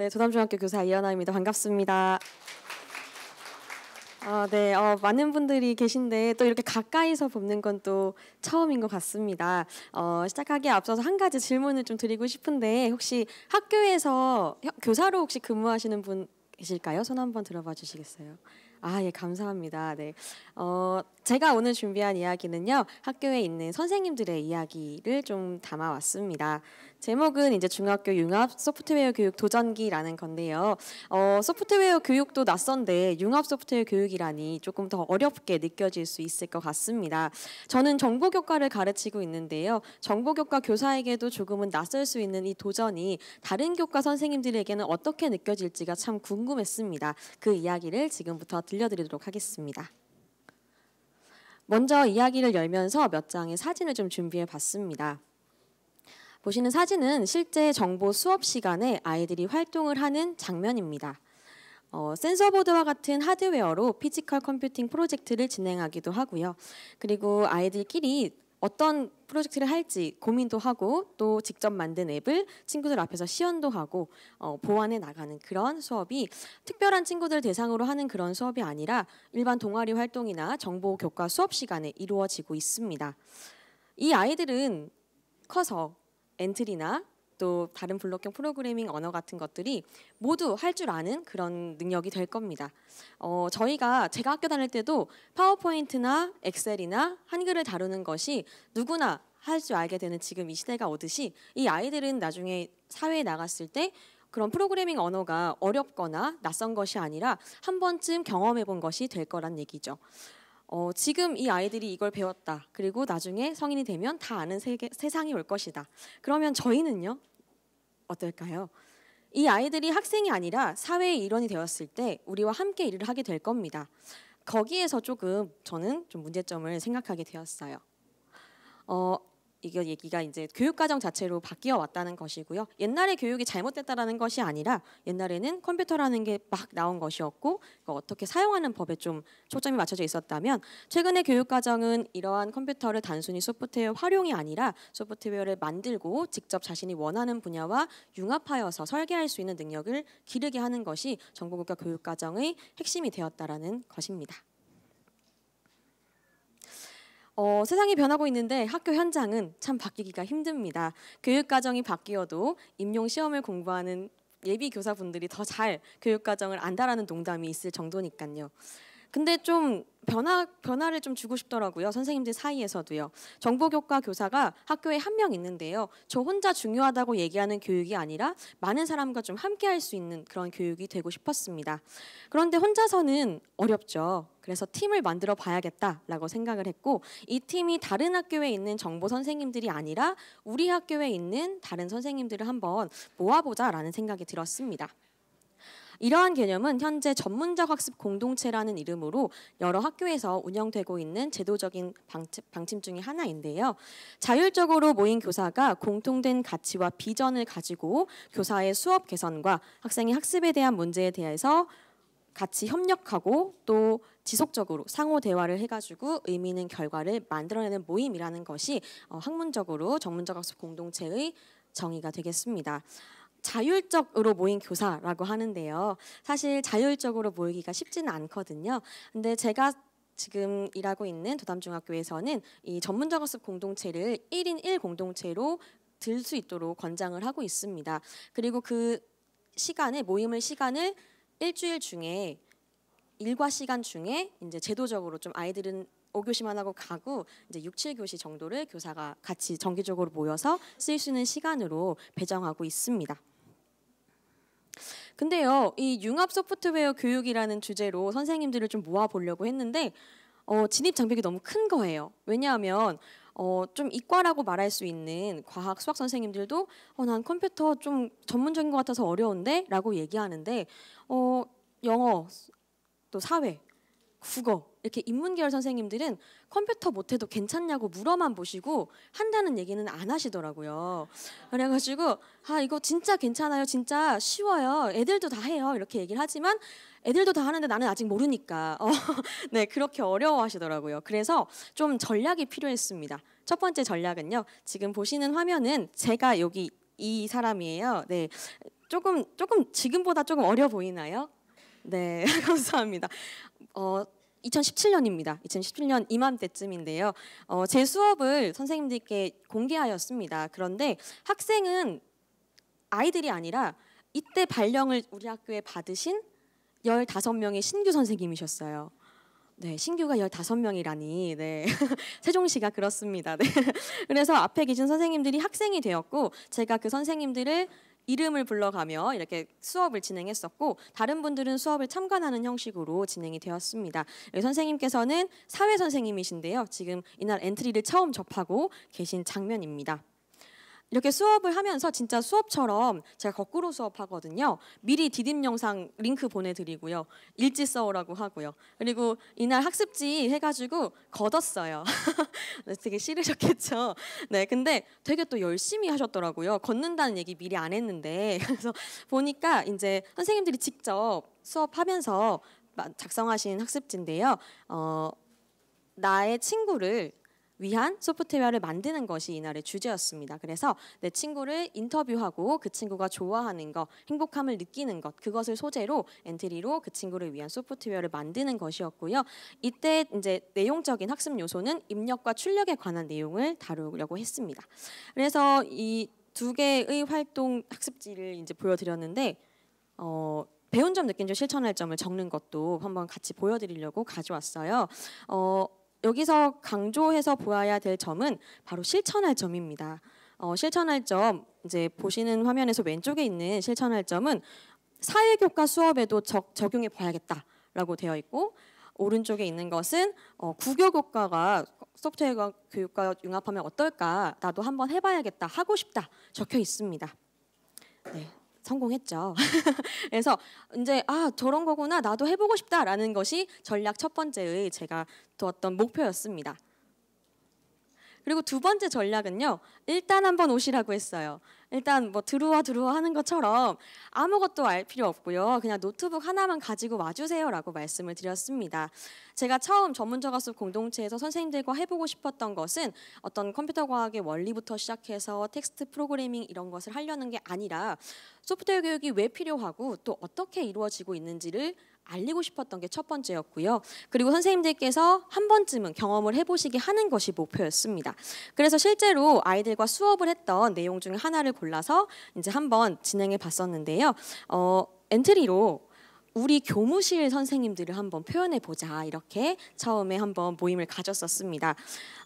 네, 조담중학교 교사 이현아입니다. 반갑습니다. 어, 네, 어, 많은 분들이 계신데 또 이렇게 가까이서 뵙는 건 또 처음인 것 같습니다. 어, 시작하기에 앞서서 한 가지 질문을 좀 드리고 싶은데 혹시 학교에서 교사로 혹시 근무하시는 분 계실까요? 손 한번 들어봐 주시겠어요? 아, 예, 감사합니다. 네. 어, 제가 오늘 준비한 이야기는요, 학교에 있는 선생님들의 이야기를 좀 담아왔습니다. 제목은 이제 중학교 융합 소프트웨어 교육 도전기라는 건데요. 어, 소프트웨어 교육도 낯선데 융합 소프트웨어 교육이라니 조금 더 어렵게 느껴질 수 있을 것 같습니다. 저는 정보 교과를 가르치고 있는데요. 정보 교과 교사에게도 조금은 낯설 수 있는 이 도전이 다른 교과 선생님들에게는 어떻게 느껴질지가 참 궁금했습니다. 그 이야기를 지금부터 들려드리도록 하겠습니다. 먼저 이야기를 열면서 몇 장의 사진을 좀 준비해 봤습니다. 보시는 사진은 실제 정보 수업 시간에 아이들이 활동을 하는 장면입니다. 어, 센서보드와 같은 하드웨어로 피지컬 컴퓨팅 프로젝트를 진행하기도 하고요. 그리고 아이들끼리 어떤 프로젝트를 할지 고민도 하고 또 직접 만든 앱을 친구들 앞에서 시연도 하고 어, 보완해 나가는 그런 수업이 특별한 친구들 대상으로 하는 그런 수업이 아니라 일반 동아리 활동이나 정보 교과 수업 시간에 이루어지고 있습니다. 이 아이들은 커서 엔트리나 또 다른 블록형 프로그래밍 언어 같은 것들이 모두 할 줄 아는 그런 능력이 될 겁니다. 어, 저희가 제가 학교 다닐 때도 파워포인트나 엑셀이나 한글을 다루는 것이 누구나 할 줄 알게 되는 지금 이 시대가 오듯이 이 아이들은 나중에 사회에 나갔을 때 그런 프로그래밍 언어가 어렵거나 낯선 것이 아니라 한 번쯤 경험해 본 것이 될 거란 얘기죠. 어, 지금 이 아이들이 이걸 배웠다. 그리고 나중에 성인이 되면 다 아는 세계, 세상이 올 것이다. 그러면 저희는요 어떨까요? 이 아이들이 학생이 아니라 사회의 일원이 되었을 때 우리와 함께 일을 하게 될 겁니다. 거기에서 조금 저는 좀 문제점을 생각하게 되었어요. 어, 이거 얘기가 이제 교육과정 자체로 바뀌어 왔다는 것이고요. 옛날에 교육이 잘못됐다라는 것이 아니라 옛날에는 컴퓨터라는 게 막 나온 것이었고 그러니까 어떻게 사용하는 법에 좀 초점이 맞춰져 있었다면 최근의 교육과정은 이러한 컴퓨터를 단순히 소프트웨어 활용이 아니라 소프트웨어를 만들고 직접 자신이 원하는 분야와 융합하여서 설계할 수 있는 능력을 기르게 하는 것이 정국국가 교육과정의 핵심이 되었다라는 것입니다. 어, 세상이 변하고 있는데 학교 현장은 참 바뀌기가 힘듭니다. 교육과정이 바뀌어도 임용시험을 공부하는 예비 교사분들이 더 잘 교육과정을 안다라는 농담이 있을 정도니까요. 근데 좀 변화 변화를 좀 주고 싶더라고요. 선생님들 사이에서도요. 정보교과 교사가 학교에 한 명 있는데요. 저 혼자 중요하다고 얘기하는 교육이 아니라 많은 사람과 좀 함께 할 수 있는 그런 교육이 되고 싶었습니다. 그런데 혼자서는 어렵죠. 그래서 팀을 만들어 봐야겠다라고 생각을 했고 이 팀이 다른 학교에 있는 정보 선생님들이 아니라 우리 학교에 있는 다른 선생님들을 한번 모아보자라는 생각이 들었습니다. 이러한 개념은 현재 전문적 학습 공동체라는 이름으로 여러 학교에서 운영되고 있는 제도적인 방침, 방침 중의 하나인데요. 자율적으로 모인 교사가 공통된 가치와 비전을 가지고 교사의 수업 개선과 학생의 학습에 대한 문제에 대해서 같이 협력하고 또 지속적으로 상호 대화를 해가지고 의미 있는 결과를 만들어내는 모임이라는 것이 어, 학문적으로 전문적 학습 공동체의 정의가 되겠습니다. 자율적으로 모인 교사라고 하는데요. 사실 자율적으로 모이기가 쉽지는 않거든요. 근데 제가 지금 일하고 있는 도담중학교에서는 이 전문적 학습 공동체를 1인 1 공동체로 들 수 있도록 권장을 하고 있습니다. 그리고 그 시간에 모임을 시간을 일주일 중에 일과 시간 중에 이제 제도적으로 좀 아이들은 오교시만 하고 가고 이제 6, 7교시 정도를 교사가 같이 정기적으로 모여서 쓸 수 있는 시간으로 배정하고 있습니다. 근데요, 이 융합 소프트웨어 교육이라는 주제로 선생님들을 좀 모아보려고 했는데 어, 진입 장벽이 너무 큰 거예요. 왜냐하면 어, 좀 이과라고 말할 수 있는 과학 수학 선생님들도 어, 난 컴퓨터 좀 전문적인 것 같아서 어려운데라고 얘기하는데 어, 영어 또 사회 국어 이렇게 인문계열 선생님들은 컴퓨터 못해도 괜찮냐고 물어만 보시고 한다는 얘기는 안 하시더라고요. 그래가지고 아 이거 진짜 괜찮아요, 진짜 쉬워요. 애들도 다 해요 이렇게 얘기를 하지만 애들도 다 하는데 나는 아직 모르니까 어, 네 그렇게 어려워하시더라고요. 그래서 좀 전략이 필요했습니다. 첫 번째 전략은요. 지금 보시는 화면은 제가 여기 이 사람이에요. 네 조금 조금 지금보다 조금 어려 보이나요? 네, 감사합니다. 어, 2017년입니다. 2017년 이맘때쯤인데요. 어, 제 수업을 선생님들께 공개하였습니다. 그런데 학생은 아이들이 아니라 이때 발령을 우리 학교에 받으신 15명의 신규 선생님이셨어요. 네, 신규가 15명이라니. 네. 세종시가 그렇습니다. 네. 그래서 앞에 계신 선생님들이 학생이 되었고 제가 그 선생님들을 이름을 불러가며 이렇게 수업을 진행했었고 다른 분들은 수업을 참관하는 형식으로 진행이 되었습니다. 선생님께서는 사회 선생님이신데요. 지금 이날 엔트리를 처음 접하고 계신 장면입니다. 이렇게 수업을 하면서 진짜 수업처럼 제가 거꾸로 수업하거든요. 미리 디딤 영상 링크 보내드리고요. 일지 써오라고 하고요. 그리고 이날 학습지 해가지고 걷었어요. 되게 싫으셨겠죠. 네, 근데 되게 또 열심히 하셨더라고요. 걷는다는 얘기 미리 안 했는데 그래서 보니까 이제 선생님들이 직접 수업하면서 작성하신 학습지인데요. 어, 나의 친구를 위한 소프트웨어를 만드는 것이 이날의 주제였습니다. 그래서 내 친구를 인터뷰하고 그 친구가 좋아하는 것, 행복함을 느끼는 것, 그것을 소재로 엔트리로 그 친구를 위한 소프트웨어를 만드는 것이었고요. 이때 이제 내용적인 학습 요소는 입력과 출력에 관한 내용을 다루려고 했습니다. 그래서 이 두 개의 활동 학습지를 이제 보여드렸는데 어, 배운 점 느낀 점 실천할 점을 적는 것도 한번 같이 보여드리려고 가져왔어요. 어, 여기서 강조해서 보아야 될 점은 바로 실천할 점입니다. 어, 실천할 점 이제 보시는 화면에서 왼쪽에 있는 실천할 점은 사회교과 수업에도 적, 적용해 봐야겠다라고 되어 있고 오른쪽에 있는 것은 어, 국어교과가 소프트웨어 교육과 융합하면 어떨까 나도 한번 해봐야겠다 하고 싶다 적혀 있습니다. 네, 성공했죠. 그래서 이제 아 저런 거구나 나도 해보고 싶다라는 것이 전략 첫 번째의 제가 두었던 목표였습니다. 그리고 두 번째 전략은요. 일단 한번 오시라고 했어요. 일단 뭐 들어와 들어와 하는 것처럼 아무것도 알 필요 없고요. 그냥 노트북 하나만 가지고 와주세요라고 말씀을 드렸습니다. 제가 처음 전문적화 수 공동체에서 선생님들과 해보고 싶었던 것은 어떤 컴퓨터 과학의 원리부터 시작해서 텍스트 프로그래밍 이런 것을 하려는 게 아니라 소프트웨어 교육이 왜 필요하고 또 어떻게 이루어지고 있는지를 알리고 싶었던 게 첫 번째였고요. 그리고 선생님들께서 한 번쯤은 경험을 해보시게 하는 것이 목표였습니다. 그래서 실제로 아이들과 수업을 했던 내용 중에 하나를 골라서 이제 한 번 진행해 봤었는데요. 어, 엔트리로 우리 교무실 선생님들을 한번 표현해 보자 이렇게 처음에 한번 모임을 가졌었습니다.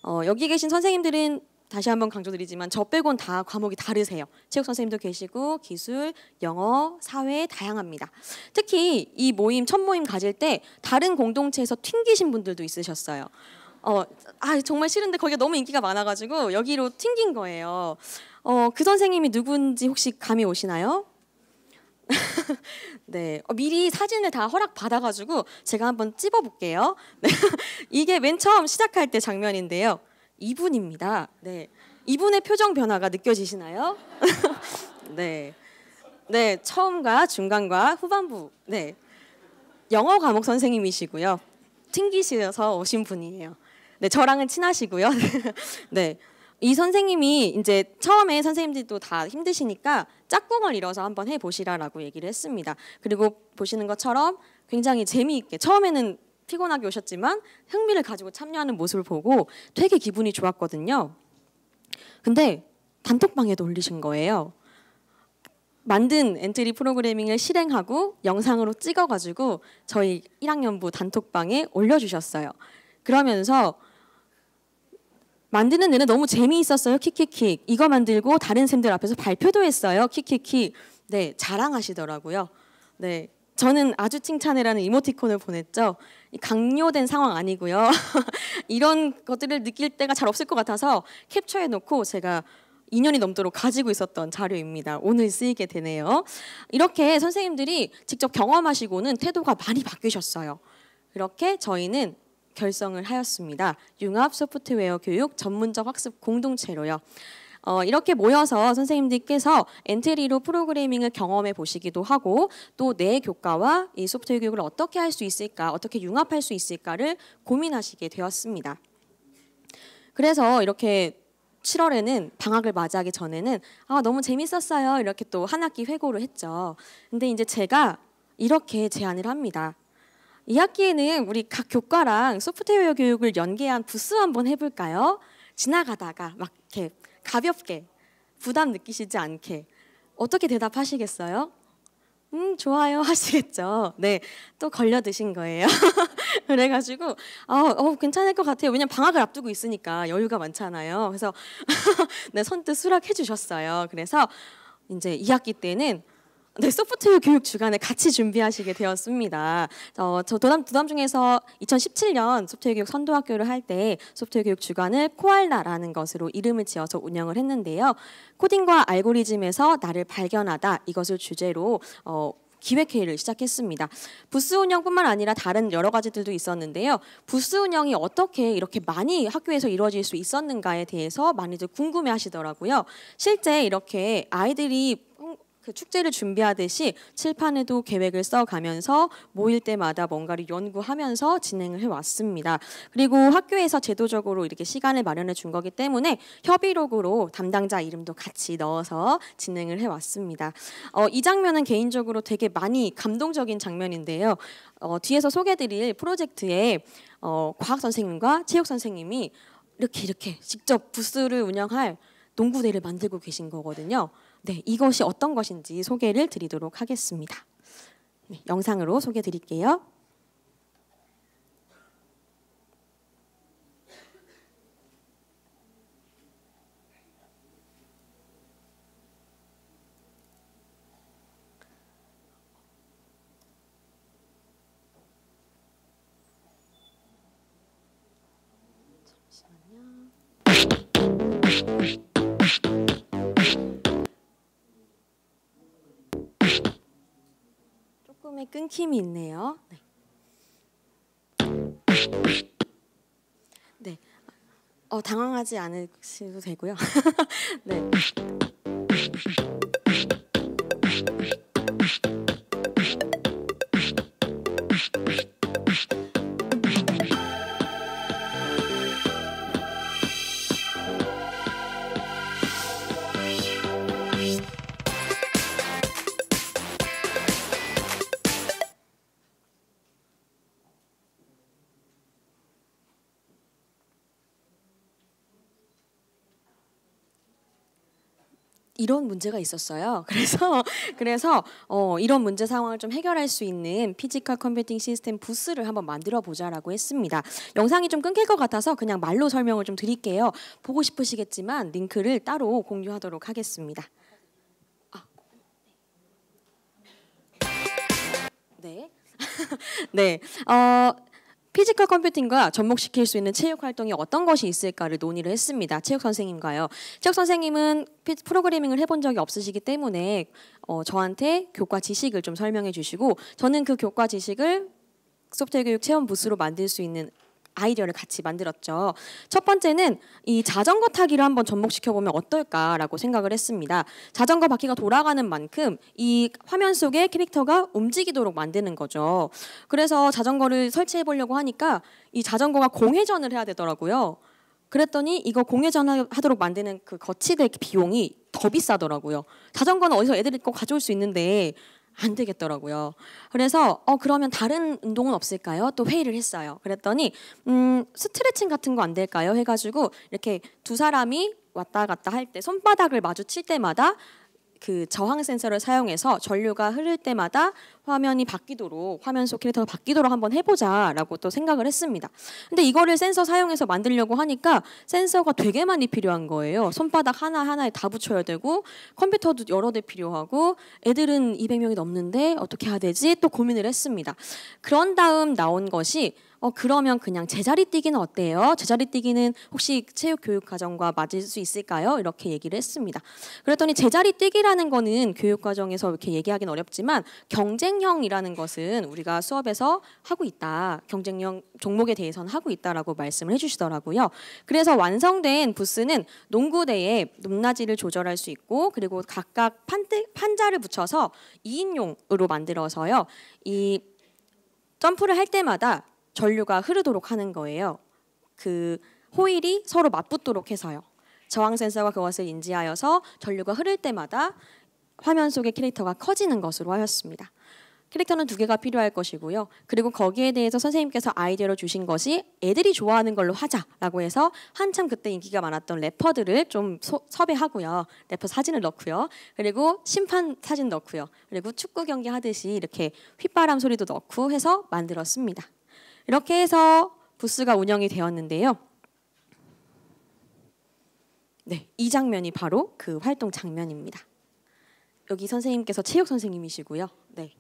어, 여기 계신 선생님들은 다시 한번 강조드리지만 저 빼곤 다 과목이 다르세요. 체육 선생님도 계시고 기술, 영어, 사회 다양합니다. 특히 이 모임 첫 모임 가질 때 다른 공동체에서 튕기신 분들도 있으셨어요. 어, 아 정말 싫은데 거기가 너무 인기가 많아가지고 여기로 튕긴 거예요. 어, 그 선생님이 누군지 혹시 감이 오시나요? 네, 어, 미리 사진을 다 허락 받아가지고 제가 한번 찝어볼게요. 네. 이게 맨 처음 시작할 때 장면인데요. 이분입니다. 네. 이분의 표정 변화가 느껴지시나요? 네. 네, 처음과 중간과 후반부. 네. 영어 과목 선생님이시고요. 튕기셔서 오신 분이에요. 네, 저랑은 친하시고요. 네. 이 선생님이 이제 처음에 선생님들도 다 힘드시니까 짝꿍을 이뤄서 한번 해보시라라고 얘기를 했습니다. 그리고 보시는 것처럼 굉장히 재미있게 처음에는 피곤하게 오셨지만 흥미를 가지고 참여하는 모습을 보고 되게 기분이 좋았거든요. 근데 단톡방에도 올리신 거예요. 만든 엔트리 프로그래밍을 실행하고 영상으로 찍어가지고 저희 1학년부 단톡방에 올려주셨어요. 그러면서 만드는 일은 너무 재미있었어요. 킥킥킥. 이거 만들고 다른 쌤들 앞에서 발표도 했어요. 킥킥킥. 네, 자랑하시더라고요. 네. 저는 아주 칭찬해라는 이모티콘을 보냈죠. 강요된 상황 아니고요. 이런 것들을 느낄 때가 잘 없을 것 같아서 캡처해놓고 제가 2년이 넘도록 가지고 있었던 자료입니다. 오늘 쓰이게 되네요. 이렇게 선생님들이 직접 경험하시고는 태도가 많이 바뀌셨어요. 이렇게 저희는 결성을 하였습니다. 융합 소프트웨어 교육 전문적 학습 공동체로요. 어, 이렇게 모여서 선생님들께서 엔트리로 프로그래밍을 경험해 보시기도 하고 또 내 교과와 이 소프트웨어 교육을 어떻게 할 수 있을까, 어떻게 융합할 수 있을까를 고민하시게 되었습니다. 그래서 이렇게 7월에는 방학을 맞이하기 전에는 아 너무 재밌었어요 이렇게 또 한 학기 회고를 했죠. 근데 이제 제가 이렇게 제안을 합니다. 이 학기에는 우리 각 교과랑 소프트웨어 교육을 연계한 부스 한번 해볼까요? 지나가다가 막 이렇게 가볍게 부담 느끼시지 않게 어떻게 대답하시겠어요? 음 좋아요 하시겠죠. 네, 또 걸려 드신 거예요. 그래가지고 아, 어, 괜찮을 것 같아요. 왜냐면 방학을 앞두고 있으니까 여유가 많잖아요. 그래서 네 선뜻 수락해 주셨어요. 그래서 이제 2학기 때는 네, 소프트웨어 교육 주간에 같이 준비하시게 되었습니다. 어, 저 도담, 도담 중에서 2017년 소프트웨어 교육 선도학교를 할 때 소프트웨어 교육 주간을 코알라라는 것으로 이름을 지어서 운영을 했는데요. 코딩과 알고리즘에서 나를 발견하다 이것을 주제로 어, 기획회의를 시작했습니다. 부스 운영뿐만 아니라 다른 여러 가지들도 있었는데요. 부스 운영이 어떻게 이렇게 많이 학교에서 이루어질 수 있었는가에 대해서 많이들 궁금해 하시더라고요. 실제 이렇게 아이들이 그 축제를 준비하듯이 칠판에도 계획을 써가면서 모일 때마다 뭔가를 연구하면서 진행을 해왔습니다. 그리고 학교에서 제도적으로 이렇게 시간을 마련해 준 거기 때문에 협의록으로 담당자 이름도 같이 넣어서 진행을 해왔습니다. 어, 이 장면은 개인적으로 되게 많이 감동적인 장면인데요. 어, 뒤에서 소개드릴 프로젝트에 어, 과학 선생님과 체육 선생님이 이렇게 이렇게 직접 부스를 운영할 농구대를 만들고 계신 거거든요. 네, 이것이 어떤 것인지 소개를 드리도록 하겠습니다. 네, 영상으로 소개 드릴게요. 처음에 끊김이 있네요. 네. 네. 어, 당황하지 않으셔도 되고요. 네. 이런 문제가 있었어요. 그래서 그래서 어, 이런 문제 상황을 좀 해결할 수 있는 피지컬 컴퓨팅 시스템 부스를 한번 만들어 보자라고 했습니다. 영상이 좀 끊길 것 같아서 그냥 말로 설명을 좀 드릴게요. 보고 싶으시겠지만 링크를 따로 공유하도록 하겠습니다. 아. 네. 네. 어 피지컬 컴퓨팅과 접목시킬 수 있는 체육 활동이 어떤 것이 있을까를 논의를 했습니다. 체육 선생님과요. 체육 선생님은 프로그래밍을 해본 적이 없으시기 때문에 어, 저한테 교과 지식을 좀 설명해 주시고 저는 그 교과 지식을 소프트웨어 교육 체험 부스로 만들 수 있는 아이디어를 같이 만들었죠. 첫 번째는 이 자전거 타기를 한번 접목시켜 보면 어떨까라고 생각을 했습니다. 자전거 바퀴가 돌아가는 만큼 이 화면 속에 캐릭터가 움직이도록 만드는 거죠. 그래서 자전거를 설치해 보려고 하니까 이 자전거가 공회전을 해야 되더라고요. 그랬더니 이거 공회전하도록 만드는 그 거치대 비용이 더 비싸더라고요. 자전거는 어디서 애들이 꼭 가져올 수 있는데 안 되겠더라고요. 그래서 어 그러면 다른 운동은 없을까요? 또 회의를 했어요. 그랬더니 음 스트레칭 같은 거 안 될까요? 해가지고 이렇게 두 사람이 왔다 갔다 할 때 손바닥을 마주칠 때마다 그 저항 센서를 사용해서 전류가 흐를 때마다 화면이 바뀌도록 화면 속 캐릭터가 바뀌도록 한번 해보자라고 또 생각을 했습니다. 근데 이거를 센서 사용해서 만들려고 하니까 센서가 되게 많이 필요한 거예요. 손바닥 하나 하나에 다 붙여야 되고 컴퓨터도 여러 대 필요하고 애들은 200명이 넘는데 어떻게 해야 되지 또 고민을 했습니다. 그런 다음 나온 것이 어, 그러면 그냥 제자리 뛰기는 어때요? 제자리 뛰기는 혹시 체육 교육 과정과 맞을 수 있을까요? 이렇게 얘기를 했습니다. 그랬더니 제자리 뛰기라는 거는 교육 과정에서 이렇게 얘기하기는 어렵지만 경쟁형이라는 것은 우리가 수업에서 하고 있다. 경쟁형 종목에 대해서는 하고 있다라고 말씀을 해주시더라고요. 그래서 완성된 부스는 농구대에 높낮이를 조절할 수 있고 그리고 각각 판대, 판자를 붙여서 2인용으로 만들어서요. 이 점프를 할 때마다 전류가 흐르도록 하는 거예요. 그 호일이 서로 맞붙도록 해서요. 저항 센서가 그것을 인지하여서 전류가 흐를 때마다 화면 속의 캐릭터가 커지는 것으로 하였습니다. 캐릭터는 두 개가 필요할 것이고요. 그리고 거기에 대해서 선생님께서 아이디어로 주신 것이 애들이 좋아하는 걸로 하자라고 해서 한참 그때 인기가 많았던 래퍼들을 좀 소, 섭외하고요. 래퍼 사진을 넣고요. 그리고 심판 사진 넣고요. 그리고 축구 경기 하듯이 이렇게 휘파람 소리도 넣고 해서 만들었습니다. 이렇게 해서 부스가 운영이 되었는데요. 네, 이 장면이 바로 그 활동 장면입니다. 여기 선생님께서 체육 선생님이시고요. 네.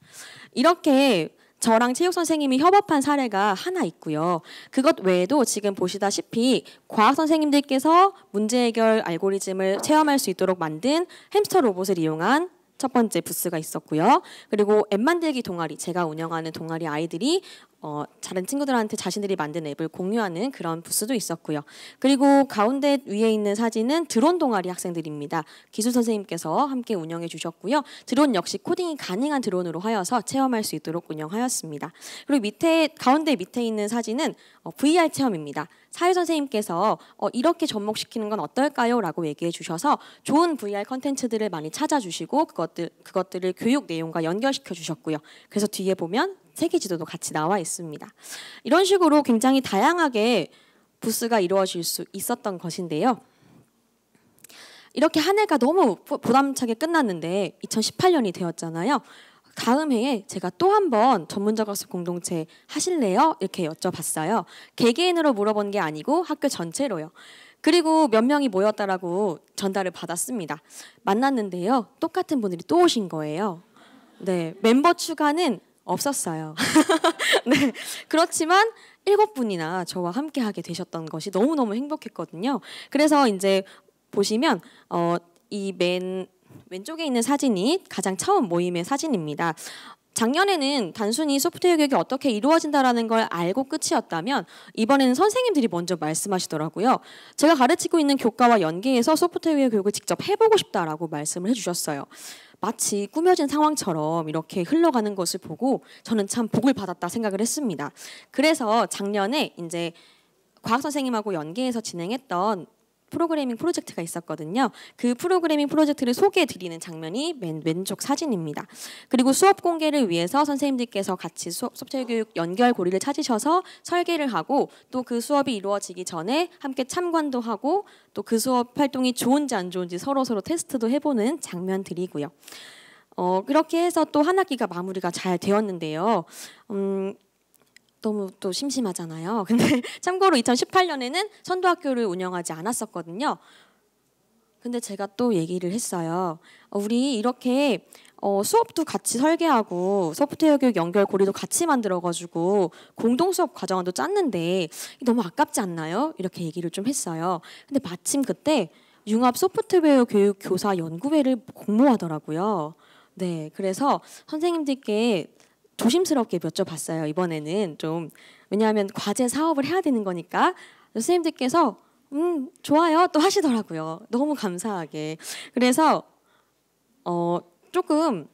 이렇게 저랑 체육 선생님이 협업한 사례가 하나 있고요. 그것 외에도 지금 보시다시피 과학 선생님들께서 문제 해결 알고리즘을 체험할 수 있도록 만든 햄스터 로봇을 이용한 첫 번째 부스가 있었고요. 그리고 앱 만들기 동아리, 제가 운영하는 동아리 아이들이 어, 다른 친구들한테 자신들이 만든 앱을 공유하는 그런 부스도 있었고요. 그리고 가운데 위에 있는 사진은 드론 동아리 학생들입니다. 기술 선생님께서 함께 운영해 주셨고요. 드론 역시 코딩이 가능한 드론으로 하여서 체험할 수 있도록 운영하였습니다. 그리고 밑에 가운데 밑에 있는 사진은 어, VR 체험입니다. 사회 선생님께서 어, 이렇게 접목시키는 건 어떨까요? 라고 얘기해 주셔서 좋은 VR 컨텐츠들을 많이 찾아주시고 그것들, 그것들을 교육 내용과 연결시켜 주셨고요. 그래서 뒤에 보면 세계 지도도 같이 나와 있습니다. 이런 식으로 굉장히 다양하게 부스가 이루어질 수 있었던 것인데요. 이렇게 한 해가 너무 부담차게 끝났는데 2018년이 되었잖아요. 다음 해에 제가 또 한번 전문적 학습 공동체 하실래요? 이렇게 여쭤봤어요. 개개인으로 물어본 게 아니고 학교 전체로요. 그리고 몇 명이 모였다라고 전달을 받았습니다. 만났는데요. 똑같은 분들이 또 오신 거예요. 네, 멤버 추가는 없었어요. 네. 그렇지만 일곱 분이나 저와 함께 하게 되셨던 것이 너무너무 행복했거든요. 그래서 이제 보시면 어, 이맨 왼쪽에 있는 사진이 가장 처음 모임의 사진입니다. 작년에는 단순히 소프트웨어 교육이 어떻게 이루어진다라는 걸 알고 끝이었다면 이번에는 선생님들이 먼저 말씀하시더라고요. 제가 가르치고 있는 교과와 연계해서 소프트웨어 교육을 직접 해보고 싶다라고 말씀을 해주셨어요. 마치 꾸며진 상황처럼 이렇게 흘러가는 것을 보고 저는 참 복을 받았다 생각을 했습니다. 그래서 작년에 이제 과학 선생님하고 연계해서 진행했던 프로그래밍 프로젝트가 있었거든요. 그 프로그래밍 프로젝트를 소개해 드리는 장면이 맨 왼쪽 사진입니다. 그리고 수업 공개를 위해서 선생님들께서 같이 수업, 체육교육 연결 고리를 찾으셔서 설계를 하고 또 그 수업이 이루어지기 전에 함께 참관도 하고 또 그 수업 활동이 좋은지 안 좋은지 서로 서로 테스트도 해보는 장면들이고요. 어, 그렇게 해서 또 한 학기가 마무리가 잘 되었는데요. 음, 너무 또 심심하잖아요. 근데 참고로 2018년에는 선도학교를 운영하지 않았었거든요. 근데 제가 또 얘기를 했어요. 어, 우리 이렇게 어, 수업도 같이 설계하고 소프트웨어 교육 연결 고리도 같이 만들어가지고 공동 수업 과정도 짰는데 너무 아깝지 않나요? 이렇게 얘기를 좀 했어요. 근데 마침 그때 융합 소프트웨어 교육 교사 연구회를 공모하더라고요. 네, 그래서 선생님들께 조심스럽게 여쭤봤어요. 이번에는 좀 왜냐하면 과제 사업을 해야 되는 거니까 선생님들께서 음 좋아요 또 하시더라고요. 너무 감사하게. 그래서 어 조금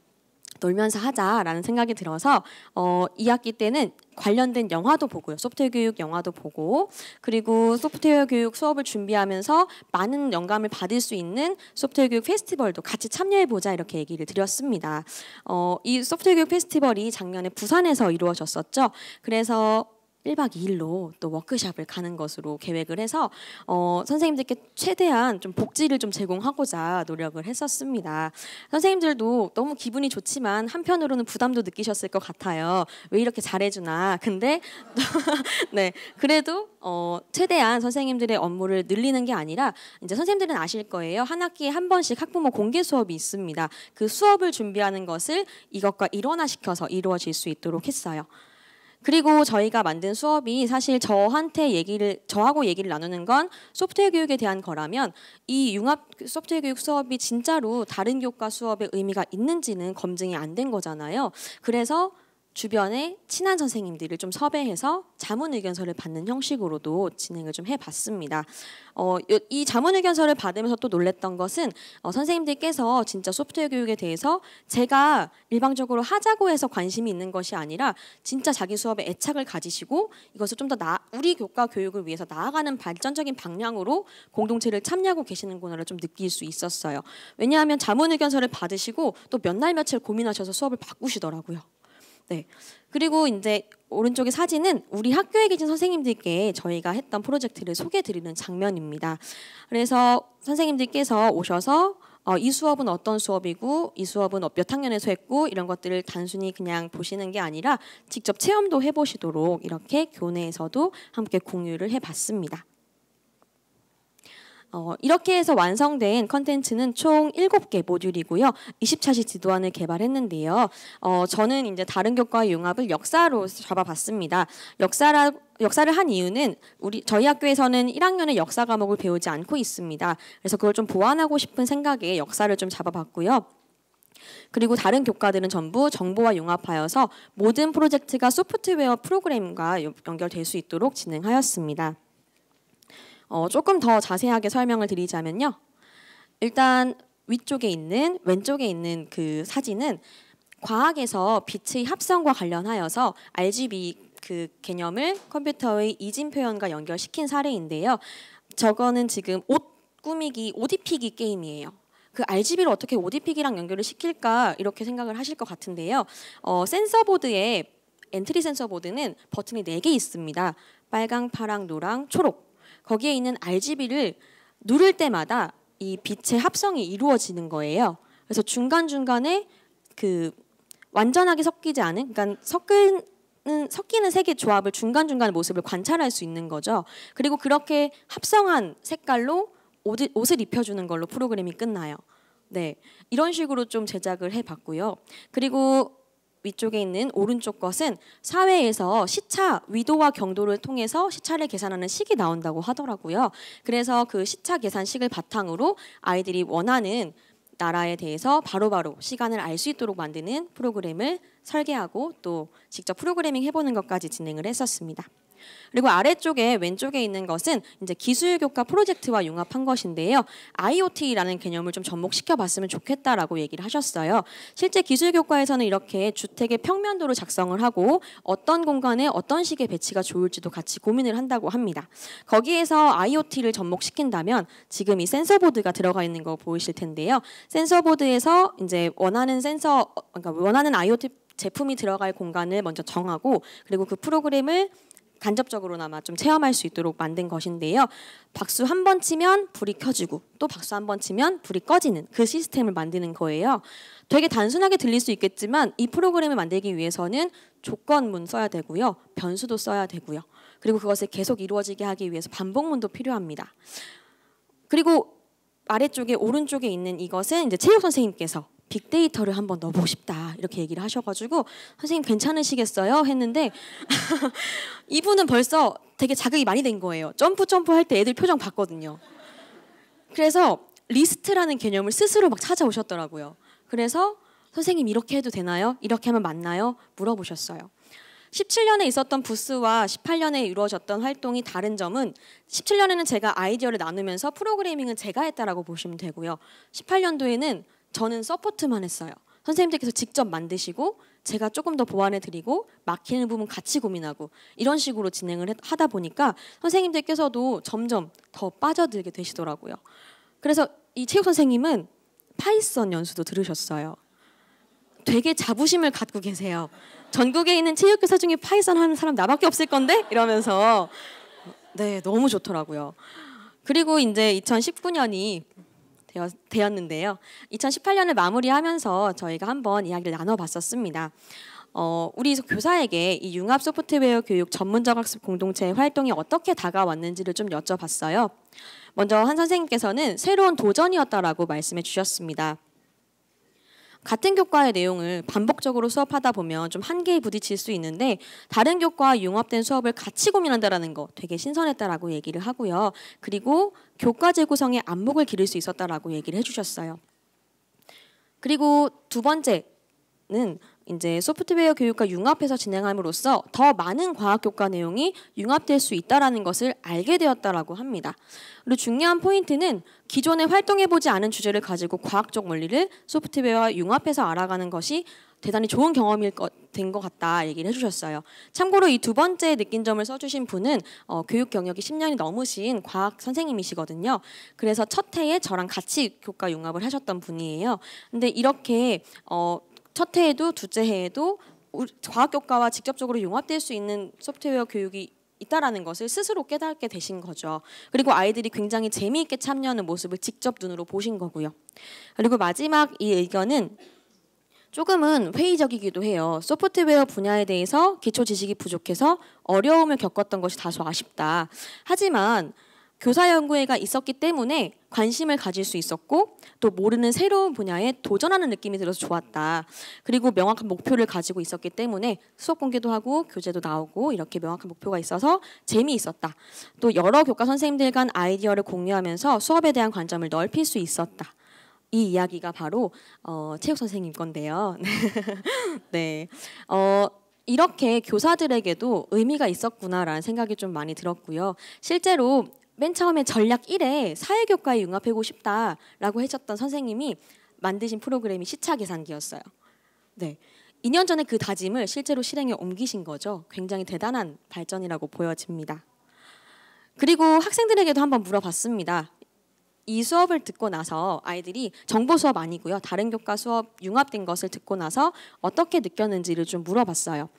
놀면서 하자라는 생각이 들어서 어, 2학기 때는 관련된 영화도 보고요. 소프트웨어 교육 영화도 보고 그리고 소프트웨어 교육 수업을 준비하면서 많은 영감을 받을 수 있는 소프트웨어 교육 페스티벌도 같이 참여해 보자 이렇게 얘기를 드렸습니다. 어, 이 소프트웨어 교육 페스티벌이 작년에 부산에서 이루어졌었죠. 그래서 1박 2일로 또 워크샵을 가는 것으로 계획을 해서 어, 선생님들께 최대한 좀 복지를 좀 제공하고자 노력을 했었습니다. 선생님들도 너무 기분이 좋지만 한편으로는 부담도 느끼셨을 것 같아요. 왜 이렇게 잘해주나. 근데 네 그래도 어, 최대한 선생님들의 업무를 늘리는 게 아니라 이제 선생님들은 아실 거예요. 한 학기에 한 번씩 학부모 공개 수업이 있습니다. 그 수업을 준비하는 것을 이것과 일원화시켜서 이루어질 수 있도록 했어요. 그리고 저희가 만든 수업이 사실 저한테 얘기를 저하고 얘기를 나누는 건 소프트웨어 교육에 대한 거라면 이 융합 소프트웨어 교육 수업이 진짜로 다른 교과 수업의 의미가 있는지는 검증이 안 된 거잖아요. 그래서 주변에 친한 선생님들을 좀 섭외해서 자문 의견서를 받는 형식으로도 진행을 좀 해봤습니다. 어, 이 자문 의견서를 받으면서 또 놀랬던 것은 어, 선생님들께서 진짜 소프트웨어 교육에 대해서 제가 일방적으로 하자고 해서 관심이 있는 것이 아니라 진짜 자기 수업에 애착을 가지시고 이것을 좀 더 우리 교과 교육을 위해서 나아가는 발전적인 방향으로 공동체를 참여하고 계시는구나를 좀 느낄 수 있었어요. 왜냐하면 자문 의견서를 받으시고 또 몇 날 며칠 고민하셔서 수업을 바꾸시더라고요. 네. 그리고 이제 오른쪽의 사진은 우리 학교에 계신 선생님들께 저희가 했던 프로젝트를 소개드리는 해 장면입니다. 그래서 선생님들께서 오셔서 어, 이 수업은 어떤 수업이고 이 수업은 몇 학년에서 했고 이런 것들을 단순히 그냥 보시는 게 아니라 직접 체험도 해보시도록 이렇게 교내에서도 함께 공유를 해봤습니다. 어, 이렇게 해서 완성된 컨텐츠는 총 7개 모듈이고요. 20차시 지도안을 개발했는데요. 어, 저는 이제 다른 교과의 융합을 역사로 잡아봤습니다. 역사라 역사를 한 이유는 우리 저희 학교에서는 1학년에 역사 과목을 배우지 않고 있습니다. 그래서 그걸 좀 보완하고 싶은 생각에 역사를 좀 잡아봤고요. 그리고 다른 교과들은 전부 정보와 융합하여서 모든 프로젝트가 소프트웨어 프로그램과 연결될 수 있도록 진행하였습니다. 어, 조금 더 자세하게 설명을 드리자면요. 일단 위쪽에 있는 왼쪽에 있는 그 사진은 과학에서 빛의 합성과 관련하여서 RGB 그 개념을 컴퓨터의 이진 표현과 연결시킨 사례인데요. 저거는 지금 옷 꾸미기, 옷 입히기 게임이에요. 그 RGB를 어떻게 옷 입히기랑 연결을 시킬까 이렇게 생각을 하실 것 같은데요. 어, 센서 보드에 엔트리 센서 보드는 버튼이 4개 있습니다. 빨강, 파랑, 노랑, 초록. 거기에 있는 RGB를 누를 때마다 이 빛의 합성이 이루어지는 거예요. 그래서 중간 중간에 그 완전하게 섞이지 않은, 그러니까 섞은 섞이는 색의 조합을 중간 중간 모습을 관찰할 수 있는 거죠. 그리고 그렇게 합성한 색깔로 옷, 을 입혀주는 걸로 프로그램이 끝나요. 네, 이런 식으로 좀 제작을 해봤고요. 그리고 위쪽에 있는 오른쪽 것은 사회에서 시차 위도와 경도를 통해서 시차를 계산하는 식이 나온다고 하더라고요. 그래서 그 시차 계산식을 바탕으로 아이들이 원하는 나라에 대해서 바로바로 시간을 알 수 있도록 만드는 프로그램을 설계하고 또 직접 프로그래밍 해보는 것까지 진행을 했었습니다. 그리고 아래쪽에 왼쪽에 있는 것은 이제 기술 교과 프로젝트와 융합한 것인데요. IoT라는 개념을 좀 접목시켜 봤으면 좋겠다라고 얘기를 하셨어요. 실제 기술 교과에서는 이렇게 주택의 평면도를 작성을 하고 어떤 공간에 어떤 식의 배치가 좋을지도 같이 고민을 한다고 합니다. 거기에서 IoT를 접목시킨다면 지금 이 센서보드가 들어가 있는 거 보이실 텐데요. 센서보드에서 이제 원하는 센서 그러니까 원하는 IoT 제품이 들어갈 공간을 먼저 정하고 그리고 그 프로그램을 간접적으로나마 좀 체험할 수 있도록 만든 것인데요. 박수 한 번 치면 불이 켜지고 또 박수 한 번 치면 불이 꺼지는 그 시스템을 만드는 거예요. 되게 단순하게 들릴 수 있겠지만 이 프로그램을 만들기 위해서는 조건문 써야 되고요. 변수도 써야 되고요. 그리고 그것을 계속 이루어지게 하기 위해서 반복문도 필요합니다. 그리고 아래쪽에 오른쪽에 있는 이것은 이제 체육 선생님께서 빅데이터를 한번 넣어보고 싶다 이렇게 얘기를 하셔가지고 선생님 괜찮으시겠어요 했는데 이분은 벌써 되게 자극이 많이 된 거예요 점프 점프 할 때 애들 표정 봤거든요 그래서 리스트라는 개념을 스스로 막 찾아오셨더라고요 그래서 선생님 이렇게 해도 되나요 이렇게 하면 맞나요 물어보셨어요 17년에 있었던 부스와 18년에 이루어졌던 활동이 다른 점은 17년에는 제가 아이디어를 나누면서 프로그래밍은 제가 했다라고 보시면 되고요. 18년도에는 저는 서포트만 했어요. 선생님들께서 직접 만드시고 제가 조금 더 보완해 드리고 막히는 부분 같이 고민하고 이런 식으로 진행을 하다 보니까 선생님들께서도 점점 더 빠져들게 되시더라고요. 그래서 이 체육 선생님은 파이썬 연수도 들으셨어요. 되게 자부심을 갖고 계세요. 전국에 있는 체육교사 중에 파이썬 하는 사람 나밖에 없을 건데 이러면서 네 너무 좋더라고요. 그리고 이제 2019년이 되었는데요. 2018년을 마무리하면서 저희가 한번 이야기를 나눠봤었습니다. 어, 우리 교사에게 이 융합 소프트웨어 교육 전문적 학습 공동체의 활동이 어떻게 다가왔는지를 좀 여쭤봤어요. 먼저 한 선생님께서는 새로운 도전이었다라고 말씀해 주셨습니다. 같은 교과의 내용을 반복적으로 수업하다 보면 좀 한계에 부딪힐 수 있는데 다른 교과와 융합된 수업을 같이 고민한다라는 거 되게 신선했다라고 얘기를 하고요. 그리고 교과 재구성의 안목을 기를 수 있었다라고 얘기를 해주셨어요. 그리고 두 번째 는 이제 소프트웨어 교육과 융합해서 진행함으로써 더 많은 과학 교과 내용이 융합될 수있다는 것을 알게 되었다라고 합니다. 그리고 중요한 포인트는 기존에 활동해 보지 않은 주제를 가지고 과학적 원리를 소프트웨어와 융합해서 알아가는 것이 대단히 좋은 경험일 된것 같다 얘기를 해주셨어요. 참고로 이 두 번째 느낀 점을 써주신 분은 어, 교육 경력이 10년이 넘으신 과학 선생님이시거든요. 그래서 첫 해에 저랑 같이 교과 융합을 하셨던 분이에요. 근데 이렇게 어, 첫 해에도 둘째 해에도 과학 교과와 직접적으로 융합될 수 있는 소프트웨어 교육이 있다라는 것을 스스로 깨닫게 되신 거죠. 그리고 아이들이 굉장히 재미있게 참여하는 모습을 직접 눈으로 보신 거고요. 그리고 마지막 이 의견은 조금은 회의적이기도 해요. 소프트웨어 분야에 대해서 기초 지식이 부족해서 어려움을 겪었던 것이 다소 아쉽다. 하지만 교사연구회가 있었기 때문에 관심을 가질 수 있었고 또 모르는 새로운 분야에 도전하는 느낌이 들어서 좋았다. 그리고 명확한 목표를 가지고 있었기 때문에 수업 공개도 하고 교재도 나오고 이렇게 명확한 목표가 있어서 재미있었다. 또 여러 교과 선생님들 간 아이디어를 공유하면서 수업에 대한 관점을 넓힐 수 있었다. 이 이야기가 바로 어, 체육 선생님 건데요. 네. 어, 이렇게 교사들에게도 의미가 있었구나라는 생각이 좀 많이 들었고요. 실제로 맨 처음에 전략 1에 사회교과에 융합하고 싶다라고 해셨던 선생님이 만드신 프로그램이 시차계산기였어요. 네. 2년 전에 그 다짐을 실제로 실행에 옮기신 거죠. 굉장히 대단한 발전이라고 보여집니다. 그리고 학생들에게도 한번 물어봤습니다. 이 수업을 듣고 나서 아이들이 정보 수업 아니고요. 다른 교과 수업 융합된 것을 듣고 나서 어떻게 느꼈는지를 좀 물어봤어요.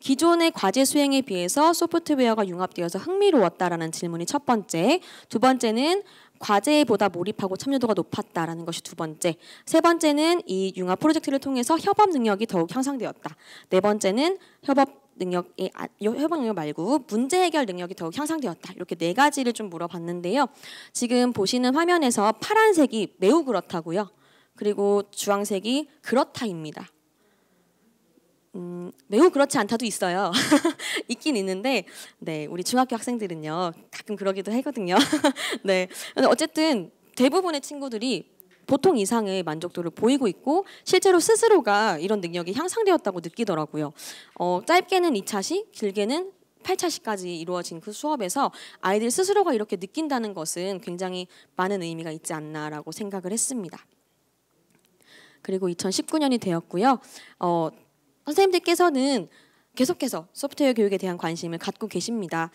기존의 과제 수행에 비해서 소프트웨어가 융합되어서 흥미로웠다라는 질문이 첫 번째. 두 번째는 과제보다 몰입하고 참여도가 높았다라는 것이 두 번째. 세 번째는 이 융합 프로젝트를 통해서 협업 능력이 더욱 향상되었다. 네 번째는 협업 능력이 아, 협업 능력 말고 문제 해결 능력이 더욱 향상되었다. 이렇게 네 가지를 좀 물어봤는데요. 지금 보시는 화면에서 파란색이 매우 그렇다고요. 그리고 주황색이 그렇다입니다. 음, 매우 그렇지 않다도 있어요. 있긴 있는데, 네, 우리 중학교 학생들은요, 가끔 그러기도 하거든요. 네, 근데 어쨌든 대부분의 친구들이 보통 이상의 만족도를 보이고 있고 실제로 스스로가 이런 능력이 향상되었다고 느끼더라고요. 어, 짧게는 2차시, 길게는 8차시까지 이루어진 그 수업에서 아이들 스스로가 이렇게 느낀다는 것은 굉장히 많은 의미가 있지 않나라고 생각을 했습니다. 그리고 2019년이 되었고요. 어, 선생님들께서는 계속해서 소프트웨어 교육에 대한 관심을 갖고 계십니다.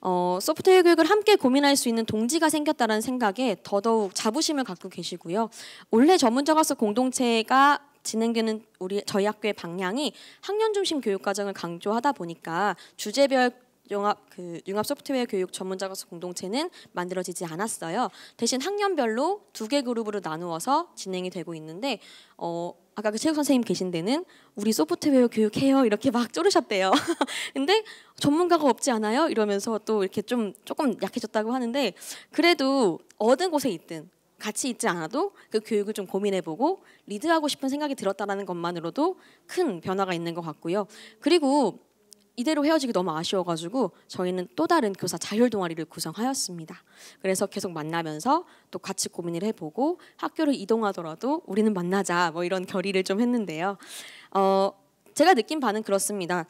어, 소프트웨어 교육을 함께 고민할 수 있는 동지가 생겼다는 생각에 더더욱 자부심을 갖고 계시고요. 올해 전문적 학습 공동체가 진행되는 우리 저희 학교의 방향이 학년 중심 교육 과정을 강조하다 보니까 주제별 융합 그 융합 소프트웨어 교육 전문자 가수 공동체는 만들어지지 않았어요. 대신 학년별로 두 개 그룹으로 나누어서 진행이 되고 있는데 어 아까 그 체육 선생님 계신 데는 우리 소프트웨어 교육해요 이렇게 막 쪼르셨대요. 근데 전문가가 없지 않아요? 이러면서 또 이렇게 좀 조금 약해졌다고 하는데 그래도 어느 곳에 있든 같이 있지 않아도 그 교육을 좀 고민해보고 리드하고 싶은 생각이 들었다라는 것만으로도 큰 변화가 있는 것 같고요. 그리고 이대로 헤어지기 너무 아쉬워가지고 저희는 또 다른 교사 자율 동아리를 구성하였습니다. 그래서 계속 만나면서 또 같이 고민을 해보고 학교를 이동하더라도 우리는 만나자 뭐 이런 결의를 좀 했는데요. 어, 제가 느낀 바는 그렇습니다.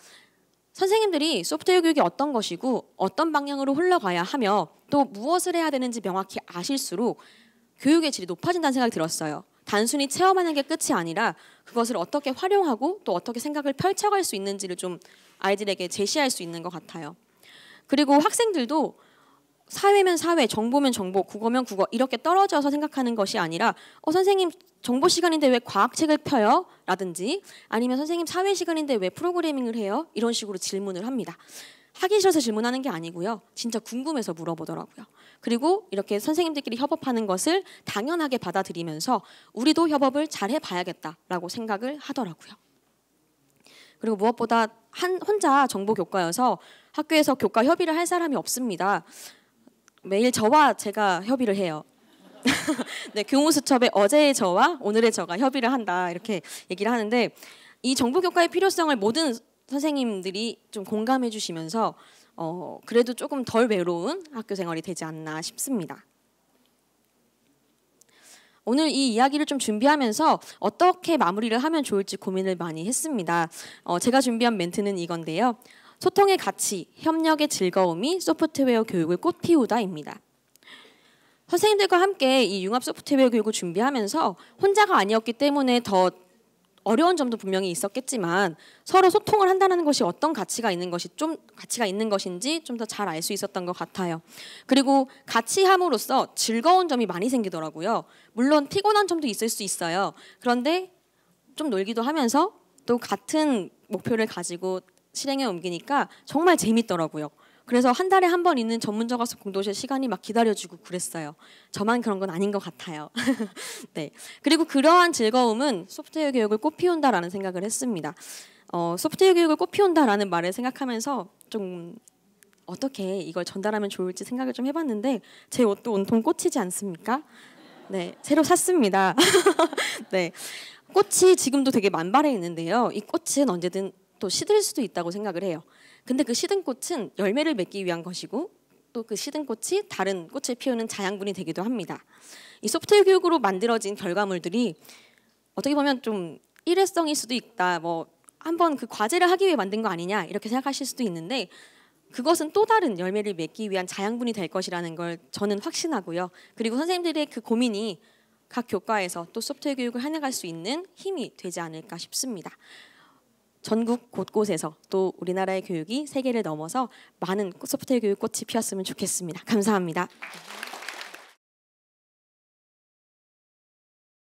선생님들이 소프트웨어 교육이 어떤 것이고 어떤 방향으로 흘러가야 하며 또 무엇을 해야 되는지 명확히 아실수록 교육의 질이 높아진다는 생각이 들었어요. 단순히 체험하는 게 끝이 아니라 그것을 어떻게 활용하고 또 어떻게 생각을 펼쳐갈 수 있는지를 좀 아이들에게 제시할 수 있는 것 같아요. 그리고 학생들도 사회면 사회, 정보면 정보, 국어면 국어 이렇게 떨어져서 생각하는 것이 아니라 어 선생님 정보 시간인데 왜 과학책을 펴요? 라든지 아니면 선생님 사회 시간인데 왜 프로그래밍을 해요? 이런 식으로 질문을 합니다. 하기 싫어서 질문하는 게 아니고요. 진짜 궁금해서 물어보더라고요. 그리고 이렇게 선생님들끼리 협업하는 것을 당연하게 받아들이면서 우리도 협업을 잘 해봐야겠다라고 생각을 하더라고요. 그리고 무엇보다 한 혼자 정보 교과여서 학교에서 교과 협의를 할 사람이 없습니다. 매일 저와 제가 협의를 해요. 네, 교무수첩에 어제의 저와 오늘의 저가 협의를 한다 이렇게 얘기를 하는데 이 정보 교과의 필요성을 모든 선생님들이 좀 공감해 주시면서 어, 그래도 조금 덜 외로운 학교 생활이 되지 않나 싶습니다. 오늘 이 이야기를 좀 준비하면서 어떻게 마무리를 하면 좋을지 고민을 많이 했습니다. 어, 제가 준비한 멘트는 이건데요. 소통의 가치, 협력의 즐거움이 소프트웨어 교육을 꽃피우다입니다. 선생님들과 함께 이 융합 소프트웨어 교육을 준비하면서 혼자가 아니었기 때문에 더 어려운 점도 분명히 있었겠지만 서로 소통을 한다는 것이 어떤 가치가 있는 것이 좀 가치가 있는 것인지 좀 더 잘 알 수 있었던 것 같아요. 그리고 같이 함으로써 즐거운 점이 많이 생기더라고요. 물론 피곤한 점도 있을 수 있어요. 그런데 좀 놀기도 하면서 또 같은 목표를 가지고 실행에 옮기니까 정말 재밌더라고요. 그래서 한 달에 한 번 있는 전문적 학습 공동체 시간이 막 기다려지고 그랬어요. 저만 그런 건 아닌 것 같아요. 네. 그리고 그러한 즐거움은 소프트웨어 교육을 꽃피운다라는 생각을 했습니다. 어, 소프트웨어 교육을 꽃피운다라는 말을 생각하면서 좀 어떻게 이걸 전달하면 좋을지 생각을 좀 해봤는데 제 옷도 온통 꽃이지 않습니까? 네, 새로 샀습니다. 네, 꽃이 지금도 되게 만발해 있는데요. 이 꽃은 언제든 또 시들 수도 있다고 생각을 해요. 근데 그 시든 꽃은 열매를 맺기 위한 것이고 또 그 시든 꽃이 다른 꽃을 피우는 자양분이 되기도 합니다. 이 소프트웨어 교육으로 만들어진 결과물들이 어떻게 보면 좀 일회성일 수도 있다. 뭐 한번 그 과제를 하기 위해 만든 거 아니냐 이렇게 생각하실 수도 있는데 그것은 또 다른 열매를 맺기 위한 자양분이 될 것이라는 걸 저는 확신하고요. 그리고 선생님들의 그 고민이 각 교과에서 또 소프트웨어 교육을 해나갈 수 있는 힘이 되지 않을까 싶습니다. 전국 곳곳에서 또 우리나라의 교육이 세계를 넘어서 많은 소프트웨어 교육 꽃이 피었으면 좋겠습니다. 감사합니다.